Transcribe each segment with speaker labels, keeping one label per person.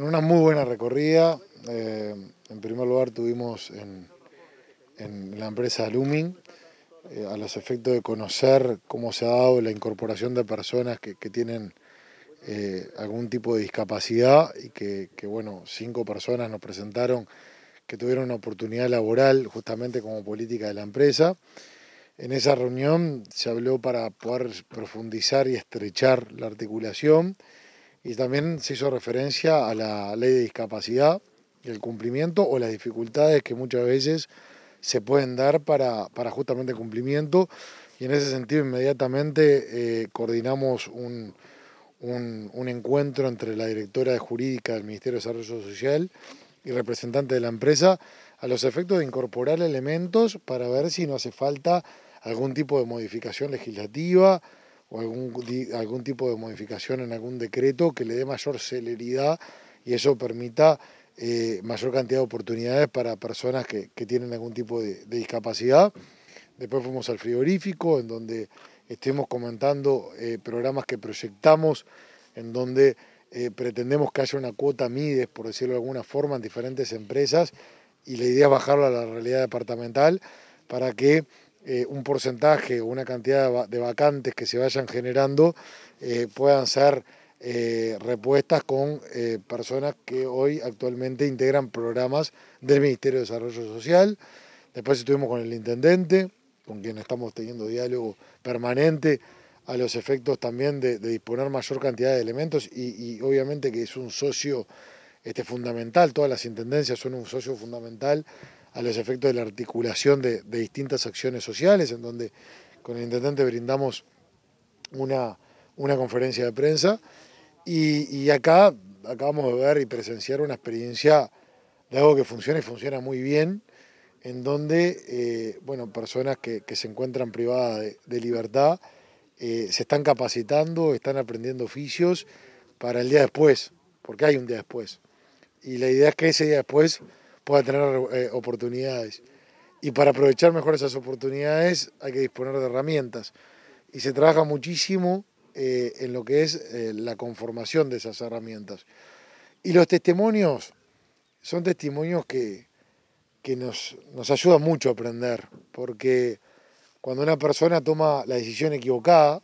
Speaker 1: Bueno, una muy buena recorrida. Eh, en primer lugar tuvimos en, la empresa Looming, eh, a los efectos de conocer cómo se ha dado la incorporación de personas que, tienen eh, algún tipo de discapacidad y que, que, bueno, cinco personas nos presentaron que tuvieron una oportunidad laboral justamente como política de la empresa. En esa reunión se habló para poder profundizar y estrechar la articulación y también se hizo referencia a la ley de discapacidad, y el cumplimiento o las dificultades que muchas veces se pueden dar para, justamente cumplimiento y en ese sentido inmediatamente eh, coordinamos un, un, encuentro entre la directora de jurídica del Ministerio de Desarrollo Social y representante de la empresa a los efectos de incorporar elementos para ver si no hace falta algún tipo de modificación legislativa, o algún, algún tipo de modificación en algún decreto que le dé mayor celeridad y eso permita eh, mayor cantidad de oportunidades para personas que, que tienen algún tipo de, discapacidad. Después fuimos al frigorífico, en donde estuvimos comentando eh, programas que proyectamos, en donde eh, pretendemos que haya una cuota MIDES, por decirlo de alguna forma, en diferentes empresas, y la idea es bajarlo a la realidad departamental para que eh, un porcentaje o una cantidad de vacantes que se vayan generando eh, puedan ser eh, repuestas con personas que hoy actualmente integran programas del Ministerio de Desarrollo Social. Después estuvimos con el intendente, con quien estamos teniendo diálogo permanente a los efectos también de, disponer mayor cantidad de elementos y, y obviamente que es un socio este, fundamental, todas las intendencias son un socio fundamental a los efectos de la articulación de, distintas acciones sociales, en donde con el intendente brindamos una, una conferencia de prensa. Y, acá acabamos de ver y presenciar una experiencia de algo que funciona y funciona muy bien, en donde eh, bueno, personas que, se encuentran privadas de, libertad eh, se están capacitando, están aprendiendo oficios para el día después, porque hay un día después. Y la idea es que ese día después pueda tener eh, oportunidades. Y para aprovechar mejor esas oportunidades hay que disponer de herramientas. Y se trabaja muchísimo eh, en lo que es eh, la conformación de esas herramientas. Y los testimonios son testimonios que, que nos, nos ayudan mucho a aprender, porque cuando una persona toma la decisión equivocada,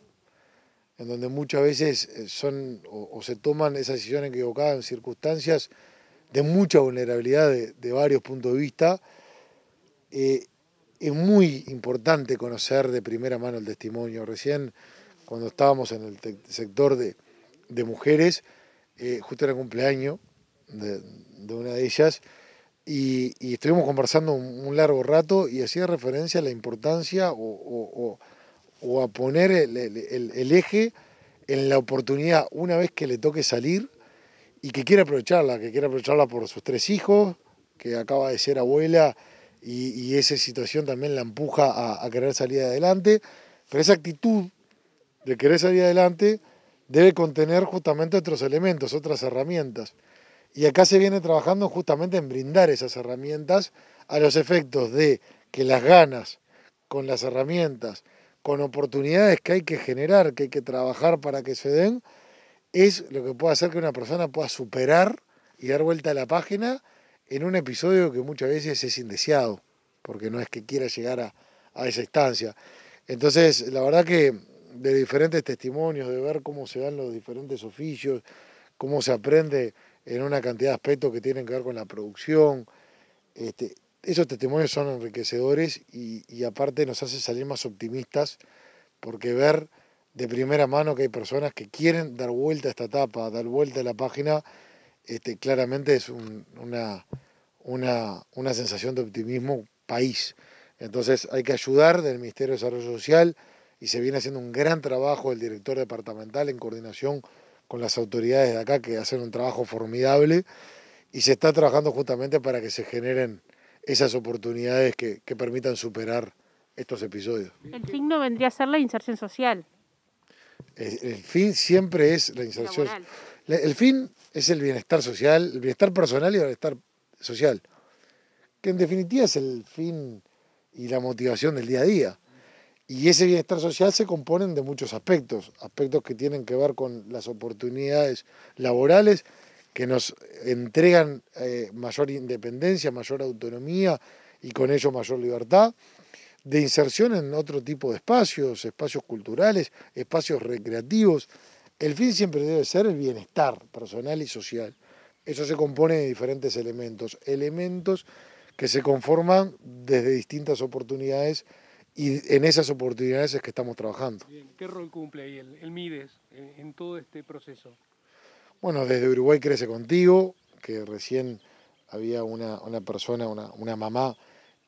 Speaker 1: en donde muchas veces son o, o se toman esa decisión equivocada en circunstancias de mucha vulnerabilidad de, varios puntos de vista. Eh, es muy importante conocer de primera mano el testimonio. Recién, cuando estábamos en el sector de, mujeres, eh, justo era el cumpleaños de, una de ellas, y, estuvimos conversando un, largo rato y hacía referencia a la importancia o, a poner el eje en la oportunidad, una vez que le toque salir, y que quiere aprovecharla, que quiere aprovecharla por sus tres hijos, que acaba de ser abuela y, esa situación también la empuja a, a querer salir adelante. Pero esa actitud de querer salir adelante debe contener justamente otros elementos, otras herramientas. Y acá se viene trabajando justamente en brindar esas herramientas a los efectos de que las ganas con las herramientas, con oportunidades que hay que generar, que hay que trabajar para que se den, es lo que puede hacer que una persona pueda superar y dar vuelta a la página en un episodio que muchas veces es indeseado, porque no es que quiera llegar a, esa instancia. Entonces, la verdad que de diferentes testimonios, de ver cómo se dan los diferentes oficios, cómo se aprende en una cantidad de aspectos que tienen que ver con la producción, este, esos testimonios son enriquecedores y, y aparte nos hace salir más optimistas, porque ver de primera mano que hay personas que quieren dar vuelta a esta etapa, dar vuelta a la página, este, claramente es una, una, sensación de optimismo país. Entonces hay que ayudar del Ministerio de Desarrollo Social y se viene haciendo un gran trabajo el director departamental en coordinación con las autoridades de acá que hacen un trabajo formidable y se está trabajando justamente para que se generen esas oportunidades que, que permitan superar estos episodios. El signo vendría a ser la inserción social. Eh, el, fin siempre es la inserción. el fin es el bienestar social, el bienestar personal y el bienestar social, que en definitiva es el fin y la motivación del día a día. Y ese bienestar social se compone de muchos aspectos, aspectos que tienen que ver con las oportunidades laborales que nos entregan eh, mayor independencia, mayor autonomía y con ello mayor libertad de inserción en otro tipo de espacios, espacios culturales, espacios recreativos. El fin siempre debe ser el bienestar personal y social. Eso se compone de diferentes elementos, elementos que se conforman desde distintas oportunidades y en esas oportunidades es que estamos trabajando. ¿Qué rol cumple ahí el, MIDES en, todo este proceso? Bueno, desde Uruguay Crece Contigo, que recién había una, persona, una, una mamá,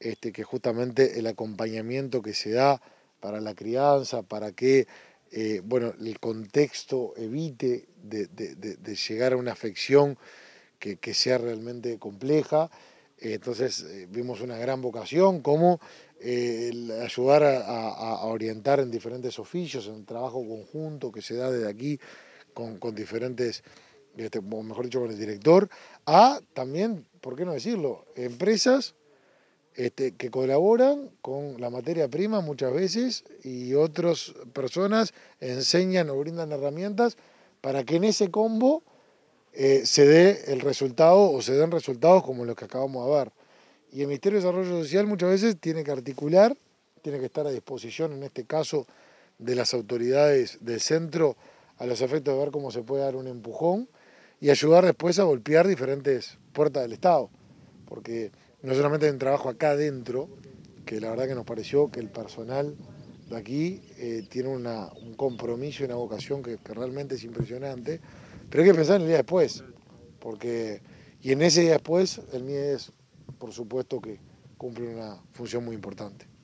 Speaker 1: este, que justamente el acompañamiento que se da para la crianza, para que eh, bueno, el contexto evite de, de, de, llegar a una afección que, que sea realmente compleja. Entonces eh, vimos una gran vocación como eh, ayudar a, orientar en diferentes oficios, en el trabajo conjunto que se da desde aquí con, con diferentes, este, mejor dicho, con el director, a también, ¿por qué no decirlo?, empresas este, que colaboran con la materia prima muchas veces y otras personas enseñan o brindan herramientas para que en ese combo eh, se dé el resultado o se den resultados como los que acabamos de ver. Y el Ministerio de Desarrollo Social muchas veces tiene que articular, tiene que estar a disposición, en este caso, de las autoridades del centro a los efectos de ver cómo se puede dar un empujón y ayudar después a golpear diferentes puertas del Estado. Porque no solamente en trabajo acá adentro, que la verdad que nos pareció que el personal de aquí eh, tiene una, un compromiso y una vocación que, realmente es impresionante, pero hay que pensar en el día después, porque, y en ese día después, el MIE es, por supuesto, que cumple una función muy importante.